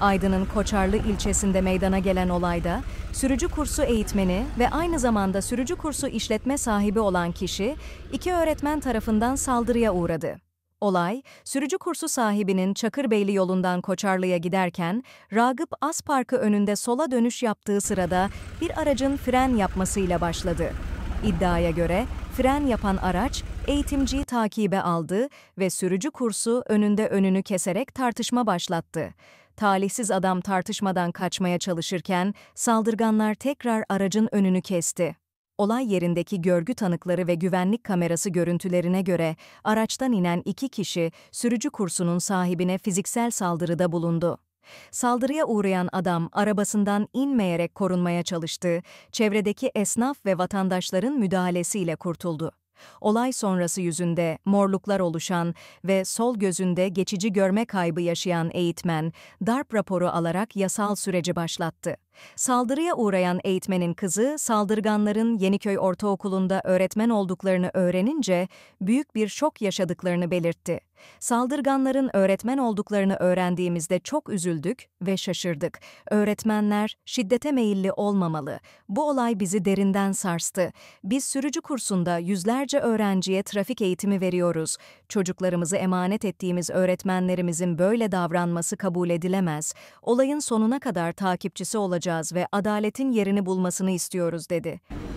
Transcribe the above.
Aydın'ın Koçarlı ilçesinde meydana gelen olayda sürücü kursu eğitmeni ve aynı zamanda sürücü kursu işletme sahibi olan kişi iki öğretmen tarafından saldırıya uğradı. Olay, sürücü kursu sahibinin Çakırbeyli yolundan Koçarlı'ya giderken Ragıp As Parkı önünde sola dönüş yaptığı sırada bir aracın fren yapmasıyla başladı. İddiaya göre fren yapan araç eğitimciyi takibe aldı ve sürücü kursu önünde önünü keserek tartışma başlattı talihsiz adam tartışmadan kaçmaya çalışırken saldırganlar tekrar aracın önünü kesti. Olay yerindeki görgü tanıkları ve güvenlik kamerası görüntülerine göre araçtan inen iki kişi sürücü kursunun sahibine fiziksel saldırıda bulundu. Saldırıya uğrayan adam arabasından inmeyerek korunmaya çalıştı, çevredeki esnaf ve vatandaşların müdahalesiyle kurtuldu. Olay sonrası yüzünde morluklar oluşan ve sol gözünde geçici görme kaybı yaşayan eğitmen, darp raporu alarak yasal süreci başlattı. Saldırıya uğrayan eğitmenin kızı, saldırganların Yeniköy Ortaokulu'nda öğretmen olduklarını öğrenince büyük bir şok yaşadıklarını belirtti. Saldırganların öğretmen olduklarını öğrendiğimizde çok üzüldük ve şaşırdık. Öğretmenler şiddete meyilli olmamalı. Bu olay bizi derinden sarstı. Biz sürücü kursunda yüzlerce öğrenciye trafik eğitimi veriyoruz. Çocuklarımızı emanet ettiğimiz öğretmenlerimizin böyle davranması kabul edilemez. Olayın sonuna kadar takipçisi olacak olacağız ve adaletin yerini bulmasını istiyoruz dedi.